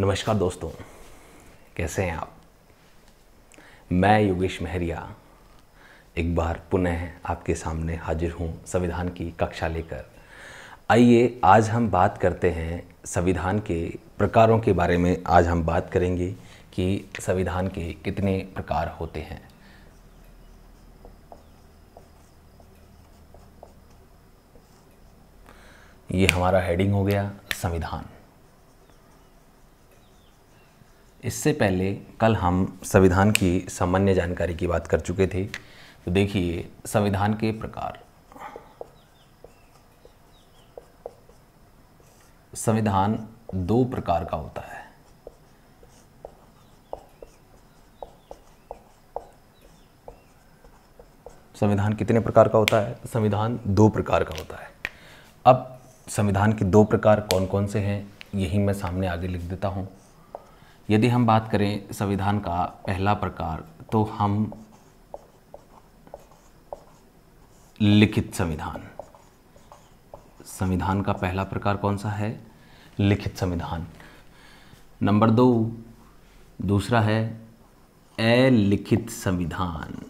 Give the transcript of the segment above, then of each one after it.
नमस्कार दोस्तों कैसे हैं आप मैं योगेश मेहरिया एक बार पुनः आपके सामने हाजिर हूं संविधान की कक्षा लेकर आइए आज हम बात करते हैं संविधान के प्रकारों के बारे में आज हम बात करेंगे कि संविधान के कितने प्रकार होते हैं ये हमारा हेडिंग हो गया संविधान इससे पहले कल हम संविधान की सामान्य जानकारी की बात कर चुके थे तो देखिए संविधान के प्रकार संविधान दो प्रकार का होता है संविधान कितने प्रकार का होता है संविधान दो प्रकार का होता है अब संविधान के दो प्रकार कौन कौन से हैं यही मैं सामने आगे लिख देता हूँ यदि हम बात करें संविधान का पहला प्रकार तो हम लिखित संविधान संविधान का पहला प्रकार कौन सा है लिखित संविधान नंबर दो दूसरा है अलिखित संविधान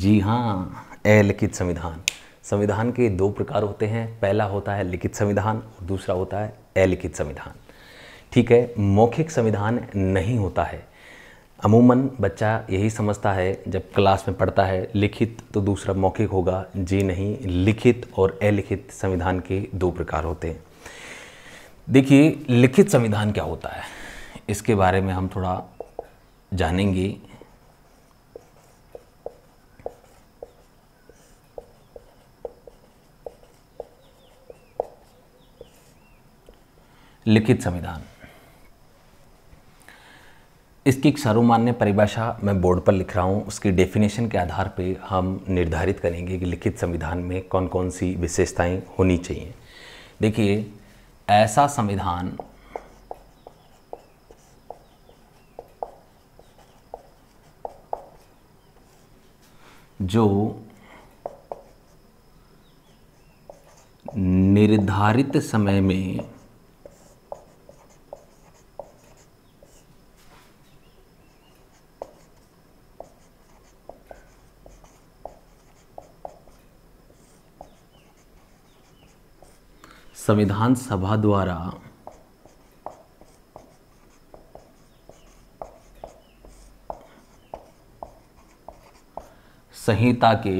जी हाँ अलिखित संविधान संविधान के दो प्रकार होते हैं पहला होता है लिखित संविधान और दूसरा होता है अलिखित संविधान ठीक है मौखिक संविधान नहीं होता है अमूमन बच्चा यही समझता है जब क्लास में पढ़ता है लिखित तो दूसरा मौखिक होगा जी नहीं लिखित और अलिखित संविधान के दो प्रकार होते हैं देखिए लिखित संविधान क्या होता है इसके बारे में हम थोड़ा जानेंगे लिखित संविधान इसकी एक सर्वमान्य परिभाषा मैं बोर्ड पर लिख रहा हूँ उसकी डेफिनेशन के आधार पर हम निर्धारित करेंगे कि लिखित संविधान में कौन कौन सी विशेषताएं होनी चाहिए देखिए ऐसा संविधान जो निर्धारित समय में संविधान सभा द्वारा संहिता के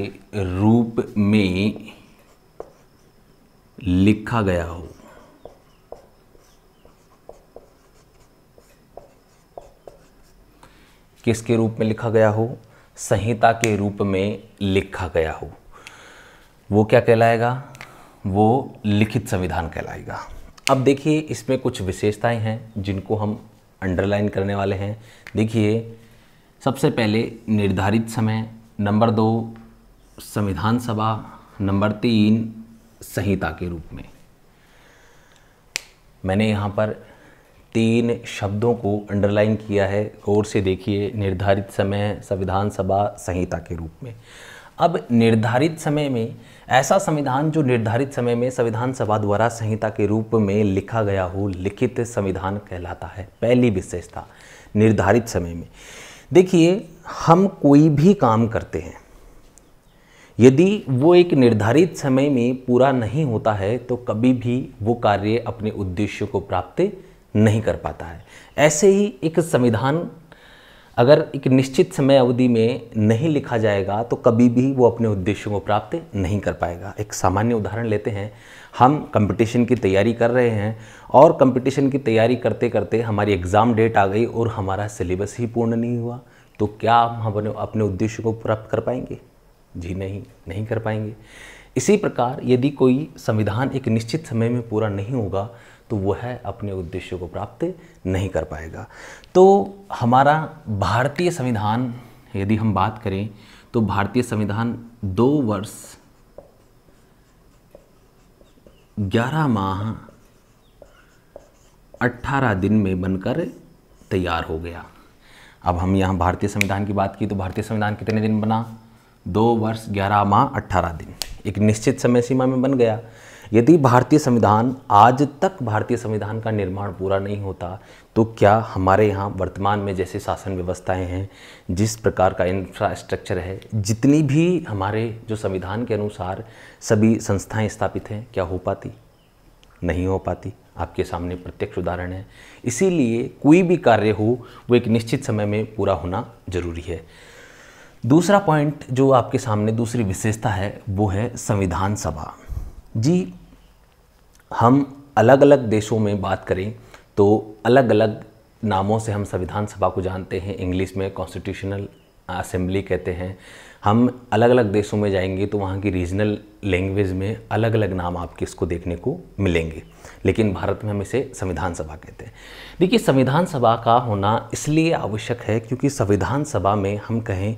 रूप में लिखा गया हो किसके रूप में लिखा गया हो संहिता के रूप में लिखा गया हो वो क्या कहलाएगा वो लिखित संविधान कहलाएगा अब देखिए इसमें कुछ विशेषताएं हैं जिनको हम अंडरलाइन करने वाले हैं देखिए सबसे पहले निर्धारित समय नंबर दो संविधान सभा नंबर तीन संहिता के रूप में मैंने यहाँ पर तीन शब्दों को अंडरलाइन किया है और से देखिए निर्धारित समय संविधान सभा संहिता के रूप में अब निर्धारित समय में ऐसा संविधान जो निर्धारित समय में संविधान सभा द्वारा संहिता के रूप में लिखा गया हो लिखित संविधान कहलाता है पहली विशेषता निर्धारित समय में देखिए हम कोई भी काम करते हैं यदि वो एक निर्धारित समय में पूरा नहीं होता है तो कभी भी वो कार्य अपने उद्देश्य को प्राप्त नहीं कर पाता है ऐसे ही एक संविधान अगर एक निश्चित समय अवधि में नहीं लिखा जाएगा तो कभी भी वो अपने उद्देश्यों को प्राप्त नहीं कर पाएगा एक सामान्य उदाहरण लेते हैं हम कंपटीशन की तैयारी कर रहे हैं और कंपटीशन की तैयारी करते करते हमारी एग्ज़ाम डेट आ गई और हमारा सिलेबस ही पूर्ण नहीं हुआ तो क्या हम अपने अपने उद्देश्य को प्राप्त कर पाएंगे जी नहीं नहीं कर पाएंगे इसी प्रकार यदि कोई संविधान एक निश्चित समय में पूरा नहीं होगा तो वह अपने उद्देश्य को प्राप्त नहीं कर पाएगा तो हमारा भारतीय संविधान यदि हम बात करें तो भारतीय संविधान दो वर्ष ग्यारह माह अट्ठारह दिन में बनकर तैयार हो गया अब हम यहाँ भारतीय संविधान की बात की तो भारतीय संविधान कितने दिन बना दो वर्ष ग्यारह माह अट्ठारह दिन एक निश्चित समय सीमा में बन गया यदि भारतीय संविधान आज तक भारतीय संविधान का निर्माण पूरा नहीं होता तो क्या हमारे यहाँ वर्तमान में जैसे शासन व्यवस्थाएं हैं जिस प्रकार का इंफ्रास्ट्रक्चर है जितनी भी हमारे जो संविधान के अनुसार सभी संस्थाएं स्थापित हैं क्या हो पाती नहीं हो पाती आपके सामने प्रत्यक्ष उदाहरण है इसीलिए कोई भी कार्य हो वो एक निश्चित समय में पूरा होना जरूरी है दूसरा पॉइंट जो आपके सामने दूसरी विशेषता है वो है संविधान सभा जी हम अलग अलग देशों में बात करें तो अलग अलग नामों से हम संविधान सभा को जानते हैं इंग्लिश में कॉन्स्टिट्यूशनल असेंबली कहते हैं हम अलग अलग देशों में जाएंगे तो वहाँ की रीजनल लैंग्वेज में अलग अलग नाम आपके इसको देखने को मिलेंगे लेकिन भारत में हम इसे संविधान सभा कहते हैं देखिए संविधान सभा का होना इसलिए आवश्यक है क्योंकि संविधान सभा में हम कहें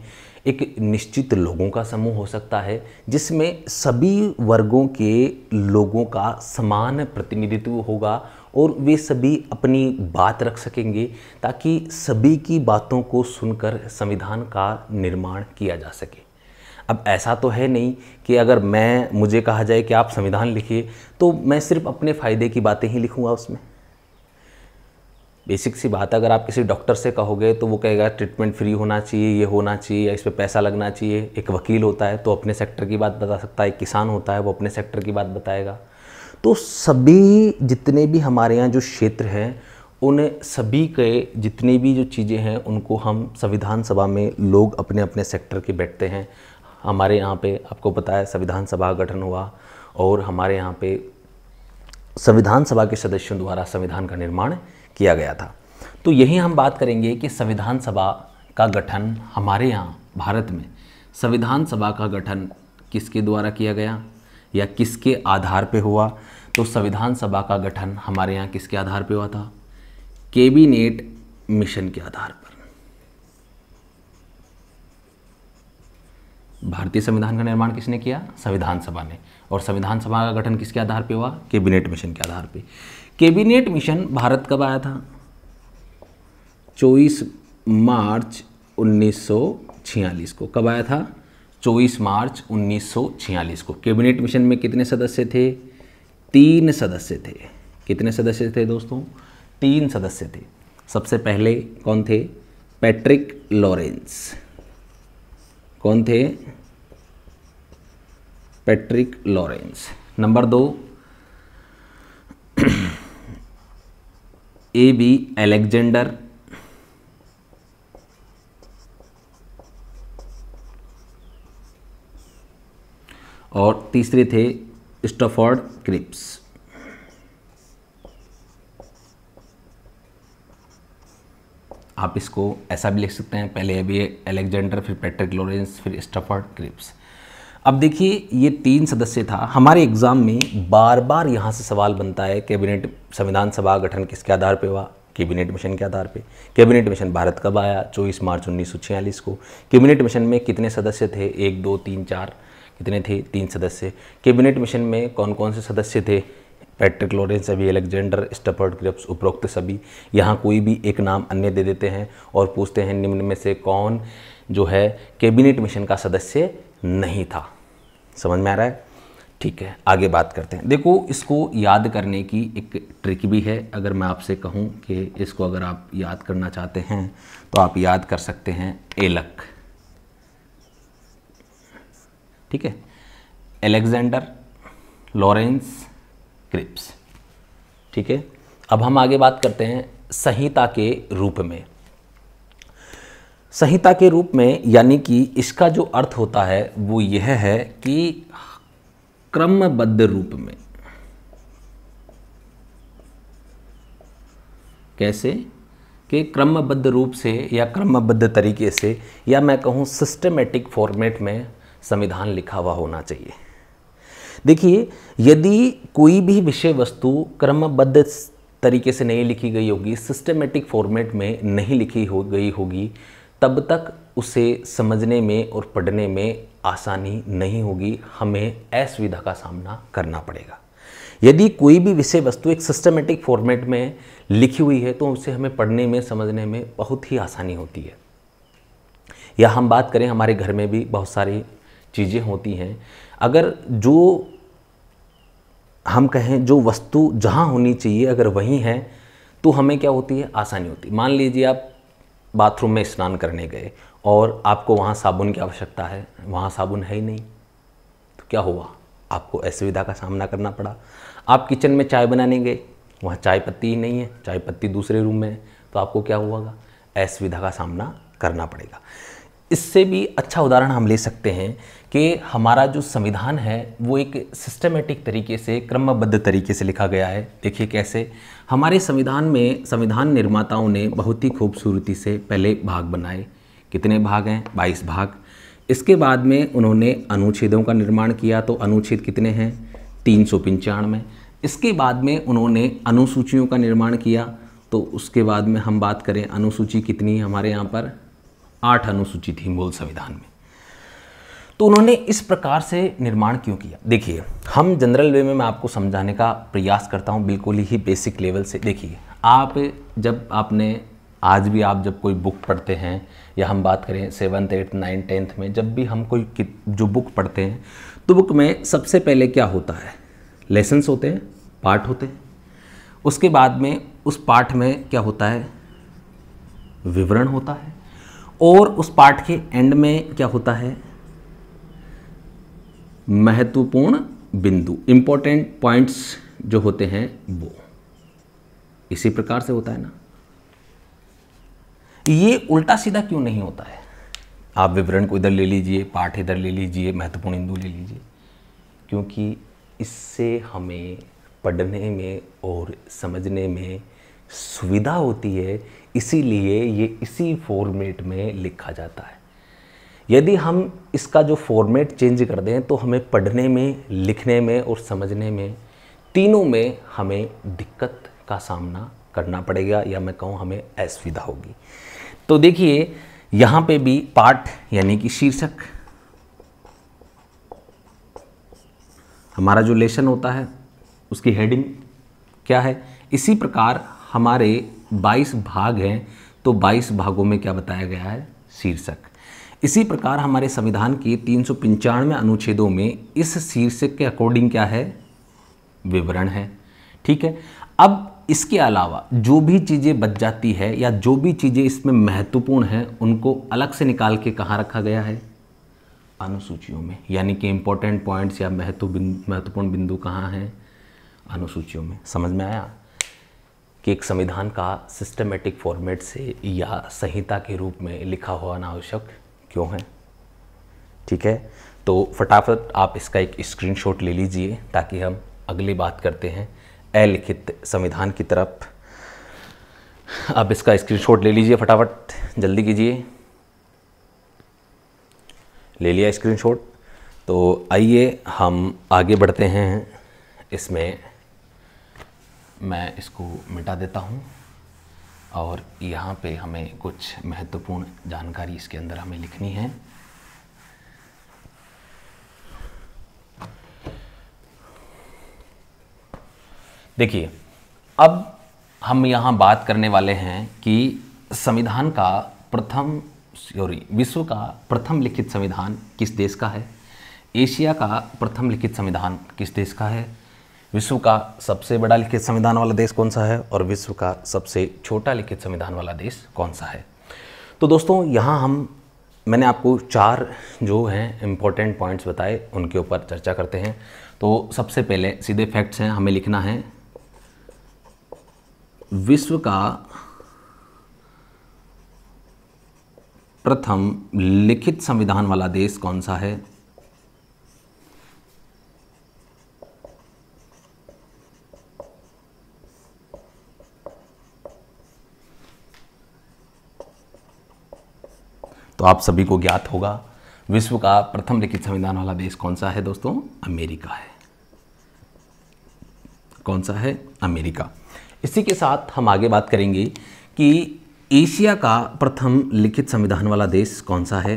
एक निश्चित लोगों का समूह हो सकता है जिसमें सभी वर्गों के लोगों का समान प्रतिनिधित्व होगा और वे सभी अपनी बात रख सकेंगे ताकि सभी की बातों को सुनकर संविधान का निर्माण किया जा सके अब ऐसा तो है नहीं कि अगर मैं मुझे कहा जाए कि आप संविधान लिखिए तो मैं सिर्फ अपने फ़ायदे की बातें ही लिखूँगा उसमें बेसिक सी बात है अगर आप किसी डॉक्टर से कहोगे तो वो कहेगा ट्रीटमेंट फ्री होना चाहिए ये होना चाहिए या इस पर पैसा लगना चाहिए एक वकील होता है तो अपने सेक्टर की बात बता सकता है एक किसान होता है वो अपने सेक्टर की बात बताएगा तो सभी जितने भी हमारे यहाँ जो क्षेत्र हैं उन सभी के जितनी भी जो चीज़ें हैं उनको हम संविधान सभा में लोग अपने अपने सेक्टर के बैठते हैं हमारे यहाँ पे आपको पता है संविधान सभा गठन हुआ और हमारे यहाँ पे संविधान सभा के सदस्यों द्वारा संविधान का निर्माण किया गया था तो यही हम बात करेंगे कि संविधान सभा का गठन हमारे यहाँ भारत में संविधान सभा का गठन किसके द्वारा किया गया या किसके आधार पे हुआ तो संविधान सभा का गठन हमारे यहाँ किसके आधार पे हुआ था केबिनेट मिशन के आधार पर भारतीय संविधान का निर्माण किसने किया संविधान सभा ने और संविधान सभा का गठन किसके आधार पे हुआ केबिनेट मिशन के आधार पे कैबिनेट मिशन भारत कब आया था चौबीस मार्च 1946 को कब आया था 24 मार्च 1946 को कैबिनेट मिशन में कितने सदस्य थे तीन सदस्य थे कितने सदस्य थे दोस्तों तीन सदस्य थे सबसे पहले कौन थे पैट्रिक लॉरेंस कौन थे पैट्रिक लॉरेंस नंबर दो ए बी एलेक्जेंडर और तीसरे थे स्टफोर्ड क्रिप्स आप इसको ऐसा भी लिख सकते हैं पहले अभी एलेक्जेंडर फिर पेट्रिक लॉरेंस फिर स्टफोर्ड क्रिप्स अब देखिए ये तीन सदस्य था हमारे एग्ज़ाम में बार बार यहाँ से सवाल बनता है कैबिनेट संविधान सभा गठन किसके आधार पर हुआ कैबिनेट मिशन के आधार पे कैबिनेट मिशन भारत कब आया चौबीस मार्च उन्नीस को कैबिनेट मिशन में कितने सदस्य थे एक दो तीन चार कितने थे तीन सदस्य कैबिनेट मिशन में कौन कौन से सदस्य थे पैट्रिक लॉरेंस अभी एलेक्जेंडर स्टफर्ड क्रिप्स उपरोक्त सभी यहाँ कोई भी एक नाम अन्य दे देते हैं और पूछते हैं निम्न में से कौन जो है कैबिनेट मिशन का सदस्य नहीं था समझ में आ रहा है ठीक है आगे बात करते हैं देखो इसको याद करने की एक ट्रिक भी है अगर मैं आपसे कहूँ कि इसको अगर आप याद करना चाहते हैं तो आप याद कर सकते हैं एलक ठीक है एलेक्जेंडर लॉरेंस क्रिप्स ठीक है अब हम आगे बात करते हैं संहिता के रूप में संहिता के रूप में यानी कि इसका जो अर्थ होता है वो यह है कि क्रमबद्ध रूप में कैसे कि क्रमबद्ध रूप से या क्रमबद्ध तरीके से या मैं कहूँ सिस्टमेटिक फॉर्मेट में संविधान लिखा हुआ होना चाहिए देखिए यदि कोई भी विषय वस्तु क्रमबद्ध तरीके से नहीं लिखी गई होगी सिस्टमेटिक फॉर्मेट में नहीं लिखी हो गई होगी तब तक उसे समझने में और पढ़ने में आसानी नहीं होगी हमें असुविधा का सामना करना पड़ेगा यदि कोई भी विषय वस्तु एक सिस्टमेटिक फॉर्मेट में लिखी हुई है तो उसे हमें पढ़ने में समझने में बहुत ही आसानी होती है या हम बात करें हमारे घर में भी बहुत सारी चीज़ें होती हैं अगर जो हम कहें जो वस्तु जहाँ होनी चाहिए अगर वहीं है तो हमें क्या होती है आसानी होती है मान लीजिए आप बाथरूम में स्नान करने गए और आपको वहाँ साबुन की आवश्यकता है वहाँ साबुन है ही नहीं तो क्या हुआ आपको असुविधा का सामना करना पड़ा आप किचन में चाय बनाने गए वहाँ चाय पत्ती ही नहीं है चाय पत्ती दूसरे रूम में है तो आपको क्या हुआगा असुविधा का सामना करना पड़ेगा इससे भी अच्छा उदाहरण हम ले सकते हैं कि हमारा जो संविधान है वो एक सिस्टमेटिक तरीके से क्रमबद्ध तरीके से लिखा गया है देखिए कैसे हमारे संविधान में संविधान निर्माताओं ने बहुत ही खूबसूरती से पहले भाग बनाए कितने भाग हैं बाईस भाग इसके बाद में उन्होंने अनुच्छेदों का निर्माण किया तो अनुच्छेद कितने हैं तीन सौ पंचानवे इसके बाद में उन्होंने अनुसूचियों का निर्माण किया तो उसके बाद में हम बात करें अनुसूची कितनी हमारे यहाँ पर आठ अनुसूची थी मूल संविधान में तो उन्होंने इस प्रकार से निर्माण क्यों किया देखिए हम जनरल वे में मैं आपको समझाने का प्रयास करता हूँ बिल्कुल ही बेसिक लेवल से देखिए आप जब आपने आज भी आप जब कोई बुक पढ़ते हैं या हम बात करें सेवन्थ एट्थ नाइन्थ टेंथ में जब भी हम कोई जो बुक पढ़ते हैं तो बुक में सबसे पहले क्या होता है लेसन्स होते हैं पार्ट होते हैं उसके बाद में उस पाठ में क्या होता है विवरण होता है और उस पाठ के एंड में क्या होता है महत्वपूर्ण बिंदु इंपॉर्टेंट पॉइंट्स जो होते हैं वो इसी प्रकार से होता है ना ये उल्टा सीधा क्यों नहीं होता है आप विवरण को इधर ले लीजिए पाठ इधर ले लीजिए महत्वपूर्ण बिंदु ले लीजिए क्योंकि इससे हमें पढ़ने में और समझने में सुविधा होती है इसीलिए ये इसी फॉर्मेट में लिखा जाता है यदि हम इसका जो फॉर्मेट चेंज कर दें तो हमें पढ़ने में लिखने में और समझने में तीनों में हमें दिक्कत का सामना करना पड़ेगा या मैं कहूँ हमें असुविधा होगी तो देखिए यहाँ पे भी पाठ यानी कि शीर्षक हमारा जो लेसन होता है उसकी हेडिंग क्या है इसी प्रकार हमारे 22 भाग हैं तो 22 भागों में क्या बताया गया है शीर्षक इसी प्रकार हमारे संविधान के तीन सौ पंचानवे अनुच्छेदों में इस शीर्षक के अकॉर्डिंग क्या है विवरण है ठीक है अब इसके अलावा जो भी चीज़ें बच जाती है या जो भी चीज़ें इसमें महत्वपूर्ण हैं उनको अलग से निकाल के कहाँ रखा गया है अनुसूचियों में यानी कि इंपॉर्टेंट पॉइंट्स या महत्व महत्वपूर्ण बिंदु कहाँ हैं अनुसूचियों में समझ में आया कि एक संविधान का सिस्टमेटिक फॉर्मेट से या संहिता के रूप में लिखा हुआ अनावश्यक क्यों है ठीक है तो फटाफट आप इसका एक स्क्रीनशॉट ले लीजिए ताकि हम अगली बात करते हैं अलिखित संविधान की तरफ आप इसका स्क्रीनशॉट ले लीजिए फटाफट जल्दी कीजिए ले लिया स्क्रीनशॉट तो आइए हम आगे बढ़ते हैं इसमें मैं इसको मिटा देता हूँ और यहाँ पे हमें कुछ महत्वपूर्ण जानकारी इसके अंदर हमें लिखनी है देखिए अब हम यहाँ बात करने वाले हैं कि संविधान का प्रथम सॉरी विश्व का प्रथम लिखित संविधान किस देश का है एशिया का प्रथम लिखित संविधान किस देश का है विश्व का सबसे बड़ा लिखित संविधान वाला देश कौन सा है और विश्व का सबसे छोटा लिखित संविधान वाला देश कौन सा है तो दोस्तों यहाँ हम मैंने आपको चार जो हैं इम्पोर्टेंट पॉइंट्स बताए उनके ऊपर चर्चा करते हैं तो सबसे पहले सीधे फैक्ट्स हैं हमें लिखना है विश्व का प्रथम लिखित संविधान वाला देश कौन सा है तो आप सभी को ज्ञात होगा विश्व का प्रथम लिखित संविधान वाला देश कौन सा है दोस्तों अमेरिका है कौन सा है अमेरिका इसी के साथ हम आगे बात करेंगे कि एशिया का प्रथम लिखित संविधान वाला देश कौन सा है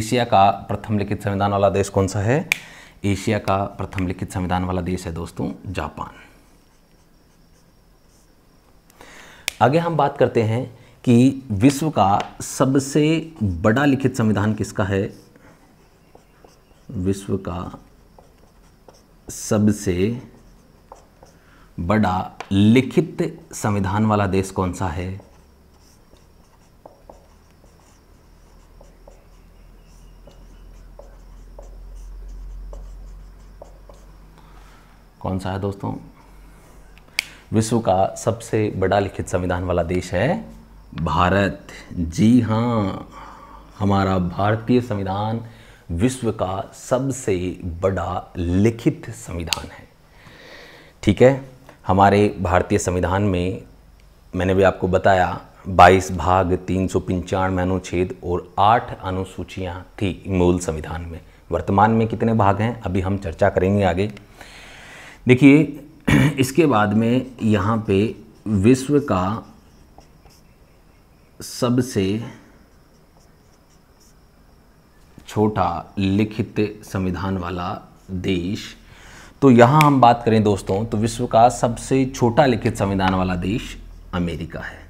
एशिया का प्रथम लिखित संविधान वाला देश कौन सा है एशिया का प्रथम लिखित संविधान वाला देश है दोस्तों जापान आगे हम बात करते हैं कि विश्व का सबसे बड़ा लिखित संविधान किसका है विश्व का सबसे बड़ा लिखित संविधान वाला देश कौन सा है कौन सा है दोस्तों विश्व का सबसे बड़ा लिखित संविधान वाला देश है भारत जी हाँ हमारा भारतीय संविधान विश्व का सबसे बड़ा लिखित संविधान है ठीक है हमारे भारतीय संविधान में मैंने भी आपको बताया 22 भाग तीन सौ पंचानवे अनुच्छेद और 8 अनुसूचियां थी मूल संविधान में वर्तमान में कितने भाग हैं अभी हम चर्चा करेंगे आगे देखिए इसके बाद में यहाँ पे विश्व का सबसे छोटा लिखित संविधान वाला देश तो यहाँ हम बात करें दोस्तों तो विश्व का सबसे छोटा लिखित संविधान वाला देश अमेरिका है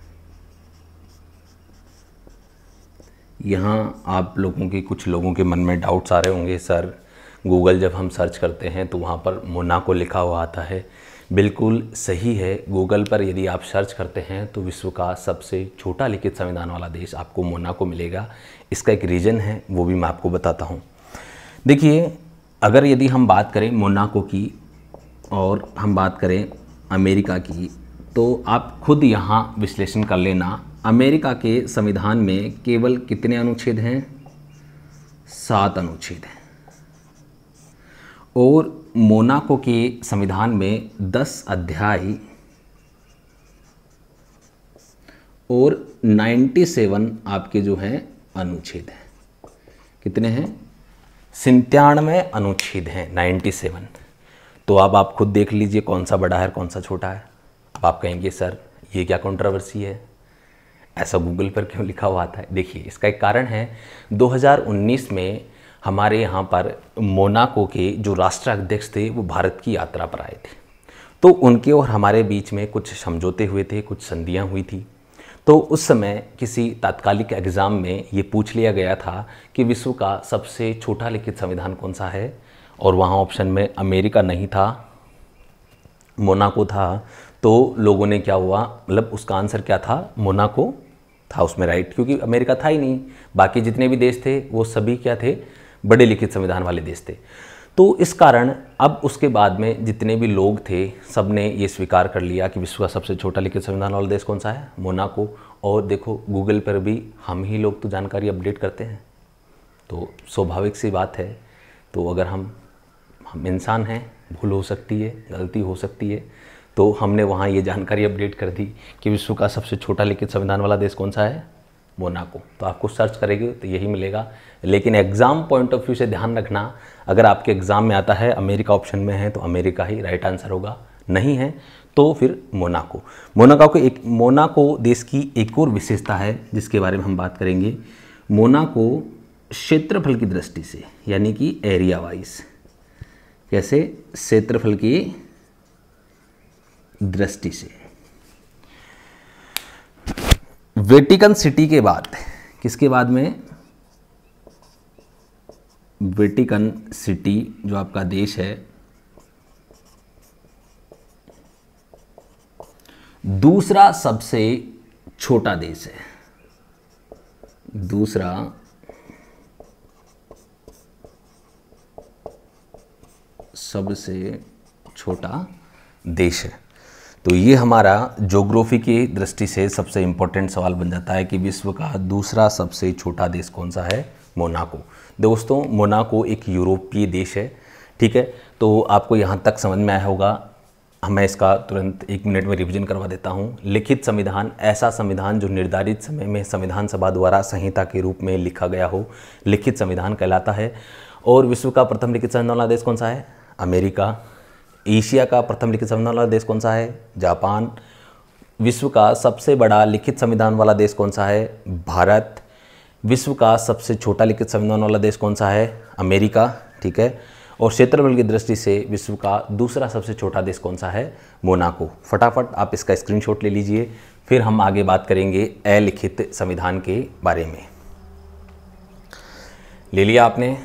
यहाँ आप लोगों के कुछ लोगों के मन में डाउट्स आ रहे होंगे सर गूगल जब हम सर्च करते हैं तो वहाँ पर मोनाको लिखा हुआ आता है बिल्कुल सही है गूगल पर यदि आप सर्च करते हैं तो विश्व का सबसे छोटा लिखित संविधान वाला देश आपको मोनाको मिलेगा इसका एक रीज़न है वो भी मैं आपको बताता हूँ देखिए अगर यदि हम बात करें मोनाको की और हम बात करें अमेरिका की तो आप खुद यहाँ विश्लेषण कर लेना अमेरिका के संविधान में केवल कितने अनुच्छेद हैं सात अनुच्छेद हैं और मोनाको के संविधान में दस अध्याय और 97 आपके जो हैं अनुच्छेद हैं कितने हैं सिंत्यानवे अनुच्छेद हैं 97 तो अब आप खुद देख लीजिए कौन सा बड़ा है कौन सा छोटा है अब आप कहेंगे सर ये क्या कंट्रोवर्सी है ऐसा गूगल पर क्यों लिखा हुआ आता है देखिए इसका एक कारण है 2019 में हमारे यहाँ पर मोनाको के जो राष्ट्राध्यक्ष थे वो भारत की यात्रा पर आए थे तो उनके और हमारे बीच में कुछ समझौते हुए थे कुछ संधियाँ हुई थी तो उस समय किसी तात्कालिक एग्ज़ाम में ये पूछ लिया गया था कि विश्व का सबसे छोटा लिखित संविधान कौन सा है और वहाँ ऑप्शन में अमेरिका नहीं था मोनाको था तो लोगों ने क्या हुआ मतलब उसका आंसर क्या था मोनाको था उसमें राइट क्योंकि अमेरिका था ही नहीं बाकी जितने भी देश थे वो सभी क्या थे बड़े लिखित संविधान वाले देश थे तो इस कारण अब उसके बाद में जितने भी लोग थे सब ने ये स्वीकार कर लिया कि विश्व का सबसे छोटा लिखित संविधान वाला देश कौन सा है मोनाको और देखो गूगल पर भी हम ही लोग तो जानकारी अपडेट करते हैं तो स्वाभाविक सी बात है तो अगर हम हम इंसान हैं भूल हो सकती है गलती हो सकती है तो हमने वहाँ ये जानकारी अपडेट कर दी कि विश्व का सबसे छोटा लिखित संविधान वाला देश कौन सा है मोनाको तो आपको सर्च करेगी तो यही मिलेगा लेकिन एग्ज़ाम पॉइंट ऑफ व्यू से ध्यान रखना अगर आपके एग्ज़ाम में आता है अमेरिका ऑप्शन में है तो अमेरिका ही राइट आंसर होगा नहीं है तो फिर मोनाको मोनाको को एक मोनाको देश की एक और विशेषता है जिसके बारे में हम बात करेंगे मोनाको क्षेत्रफल की दृष्टि से यानी कि एरिया वाइज कैसे क्षेत्रफल की दृष्टि से वेटिकन सिटी के बाद किसके बाद में वेटिकन सिटी जो आपका देश है दूसरा सबसे छोटा देश है दूसरा सबसे छोटा देश है तो ये हमारा जोग्राफी की दृष्टि से सबसे इम्पोर्टेंट सवाल बन जाता है कि विश्व का दूसरा सबसे छोटा देश कौन सा है मोनाको दोस्तों मोनाको एक यूरोपीय देश है ठीक है तो आपको यहाँ तक समझ में आया होगा मैं इसका तुरंत एक मिनट में रिवीजन करवा देता हूँ लिखित संविधान ऐसा संविधान जो निर्धारित समय में संविधान सभा द्वारा संहिता के रूप में लिखा गया हो लिखित संविधान कहलाता है और विश्व का प्रथम लिखित संविधान वाला देश कौन सा है अमेरिका एशिया का प्रथम लिखित संविधान वाला देश कौन सा है जापान विश्व का सबसे बड़ा लिखित संविधान वाला देश कौन सा है भारत विश्व का सबसे छोटा लिखित संविधान वाला देश कौन सा है अमेरिका ठीक है और क्षेत्रफल की दृष्टि से विश्व का दूसरा सबसे छोटा देश कौन सा है मोनाको फटाफट आप इसका स्क्रीनशॉट ले लीजिए फिर हम आगे बात करेंगे अलिखित संविधान के बारे में ले लिया आपने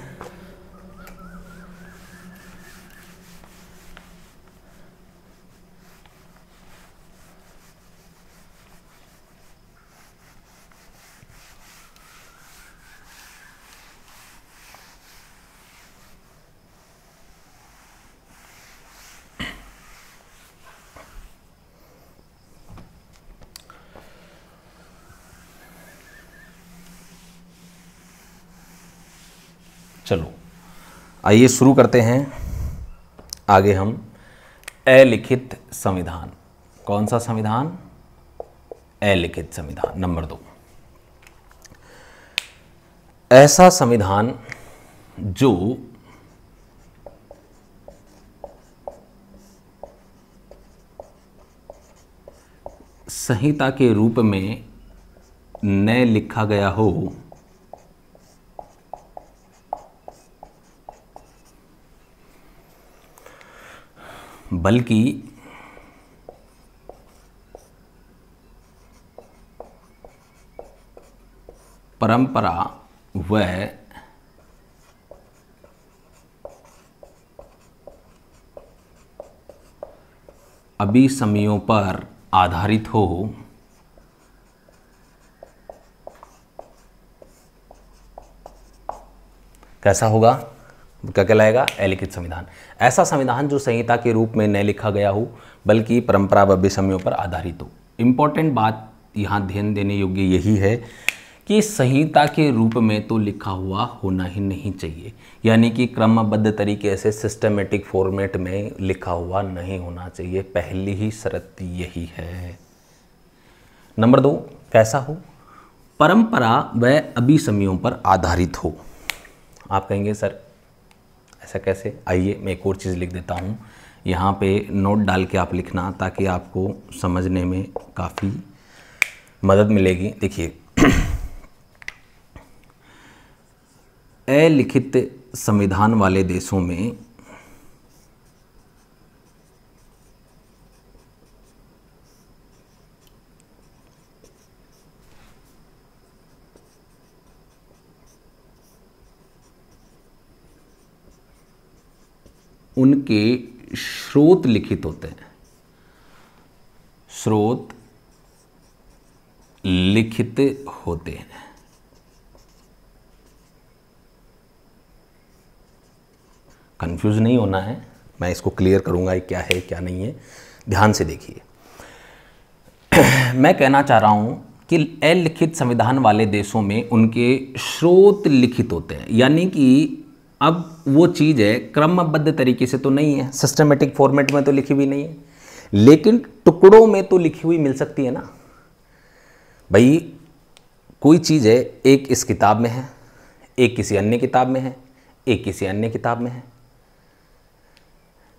चलो आइए शुरू करते हैं आगे हम अलिखित संविधान कौन सा संविधान अलिखित संविधान नंबर दो ऐसा संविधान जो संहिता के रूप में न लिखा गया हो बल्कि परंपरा व अभिसमयों पर आधारित हो कैसा होगा क्या कहलाएगा अलिखित संविधान ऐसा संविधान जो संहिता के रूप में न लिखा गया हो बल्कि परंपरा व विषमियों पर आधारित हो इम्पॉर्टेंट बात यहाँ ध्यान देने योग्य यही है कि संहिता के रूप में तो लिखा हुआ होना ही नहीं चाहिए यानी कि क्रमबद्ध तरीके से सिस्टमेटिक फॉर्मेट में लिखा हुआ नहीं होना चाहिए पहली ही शर्त यही है नंबर दो कैसा हो परंपरा व अभिसमयों पर आधारित हो आप कहेंगे सर ऐसा कैसे आइए मैं एक और चीज़ लिख देता हूँ यहाँ पे नोट डाल के आप लिखना ताकि आपको समझने में काफ़ी मदद मिलेगी देखिए अलिखित संविधान वाले देशों में उनके स्रोत लिखित होते हैं स्रोत लिखित होते हैं कंफ्यूज नहीं होना है मैं इसको क्लियर करूंगा ये क्या है क्या नहीं है ध्यान से देखिए मैं कहना चाह रहा हूं कि अलिखित संविधान वाले देशों में उनके स्रोत लिखित होते हैं यानी कि अब वो चीज़ है क्रमबद्ध तरीके से तो नहीं है सिस्टमेटिक फॉर्मेट में तो लिखी हुई नहीं है लेकिन टुकड़ों में तो लिखी हुई मिल सकती है ना भाई कोई चीज़ है एक इस किताब में है एक किसी अन्य किताब में है एक किसी अन्य किताब में है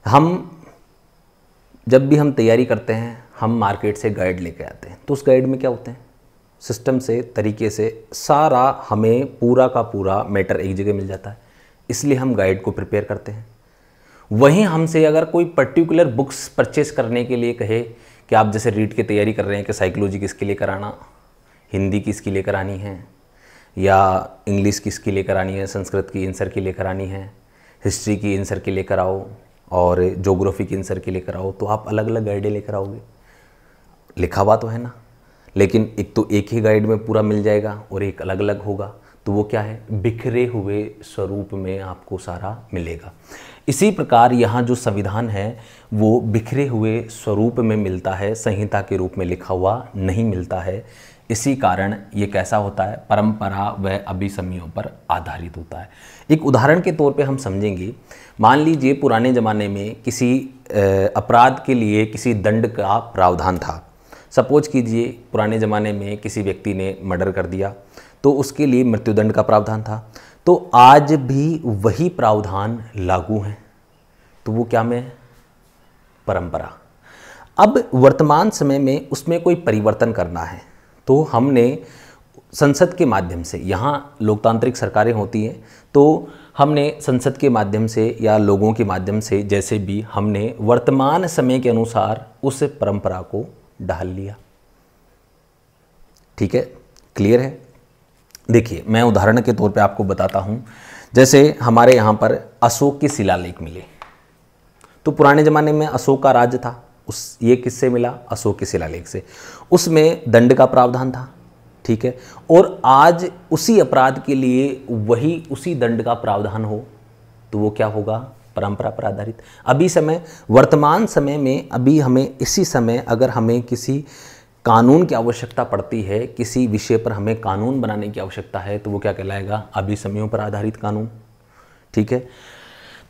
हम जब भी हम तैयारी करते हैं हम मार्केट से गाइड लेके आते हैं तो उस गाइड में क्या होते हैं सिस्टम से तरीके से सारा हमें पूरा का पूरा मैटर एक जगह मिल जाता है इसलिए हम गाइड को प्रिपेयर करते हैं वहीं हमसे अगर कोई पर्टिकुलर बुक्स परचेस करने के लिए कहे कि आप जैसे रीड की तैयारी कर रहे हैं कि साइकोलॉजी किसके लिए कराना हिंदी किसके लिए करानी है या इंग्लिश किसके लिए करानी है संस्कृत की आंसर के लिए करानी है हिस्ट्री की आंसर के लिए कराओ और जोग्राफी के आंसर के लिए कराओ तो आप अलग अलग गाइडें लेकर आओगे लिखा हुआ तो है ना लेकिन एक तो एक ही गाइड में पूरा मिल जाएगा और एक अलग अलग होगा तो वो क्या है बिखरे हुए स्वरूप में आपको सारा मिलेगा इसी प्रकार यहाँ जो संविधान है वो बिखरे हुए स्वरूप में मिलता है संहिता के रूप में लिखा हुआ नहीं मिलता है इसी कारण ये कैसा होता है परंपरा व अभिसमयों पर आधारित होता है एक उदाहरण के तौर पे हम समझेंगे मान लीजिए पुराने ज़माने में किसी अपराध के लिए किसी दंड का प्रावधान था सपोज कीजिए पुराने ज़माने में किसी व्यक्ति ने मर्डर कर दिया तो उसके लिए मृत्युदंड का प्रावधान था तो आज भी वही प्रावधान लागू हैं तो वो क्या में परंपरा अब वर्तमान समय में उसमें कोई परिवर्तन करना है तो हमने संसद के माध्यम से यहाँ लोकतांत्रिक सरकारें होती हैं तो हमने संसद के माध्यम से या लोगों के माध्यम से जैसे भी हमने वर्तमान समय के अनुसार उस परंपरा को ढाल लिया ठीक है क्लियर है देखिए मैं उदाहरण के तौर पे आपको बताता हूँ जैसे हमारे यहाँ पर अशोक के शिलालेख मिले तो पुराने ज़माने में अशोक का राज्य था उस ये किससे मिला अशोक के शिलालेख से उसमें दंड का प्रावधान था ठीक है और आज उसी अपराध के लिए वही उसी दंड का प्रावधान हो तो वो क्या होगा परंपरा पर आधारित अभी समय वर्तमान समय में अभी हमें इसी समय अगर हमें किसी कानून की आवश्यकता पड़ती है किसी विषय पर हमें कानून बनाने की आवश्यकता है तो वो क्या कहलाएगा अभी समयों पर आधारित कानून ठीक है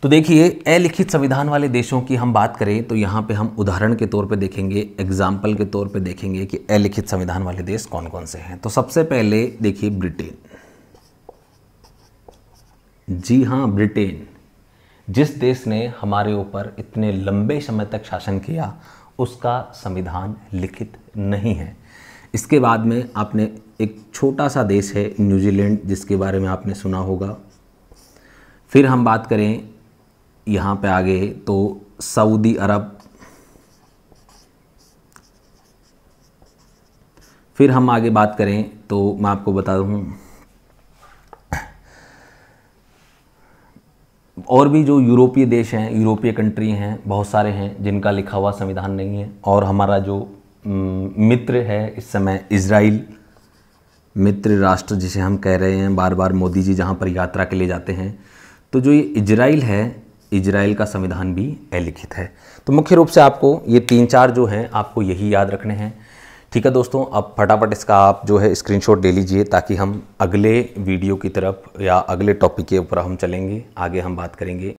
तो देखिए अलिखित संविधान वाले देशों की हम बात करें तो यहाँ पे हम उदाहरण के तौर पे देखेंगे एग्जाम्पल के तौर पे देखेंगे कि अलिखित संविधान वाले देश कौन कौन से हैं तो सबसे पहले देखिए ब्रिटेन जी हाँ ब्रिटेन जिस देश ने हमारे ऊपर इतने लंबे समय तक शासन किया उसका संविधान लिखित नहीं है इसके बाद में आपने एक छोटा सा देश है न्यूजीलैंड जिसके बारे में आपने सुना होगा फिर हम बात करें यहाँ पे आगे तो सऊदी अरब फिर हम आगे बात करें तो मैं आपको बता दूँ और भी जो यूरोपीय देश हैं यूरोपीय कंट्री हैं बहुत सारे हैं जिनका लिखा हुआ संविधान नहीं है और हमारा जो मित्र है इस समय इसराइल मित्र राष्ट्र जिसे हम कह रहे हैं बार बार मोदी जी जहाँ पर यात्रा के लिए जाते हैं तो जो ये इजराइल है इजराइल का संविधान भी अलिखित है तो मुख्य रूप से आपको ये तीन चार जो हैं आपको यही याद रखने हैं ठीक है दोस्तों अब फटाफट इसका आप जो है स्क्रीनशॉट ले लीजिए ताकि हम अगले वीडियो की तरफ या अगले टॉपिक के ऊपर हम चलेंगे आगे हम बात करेंगे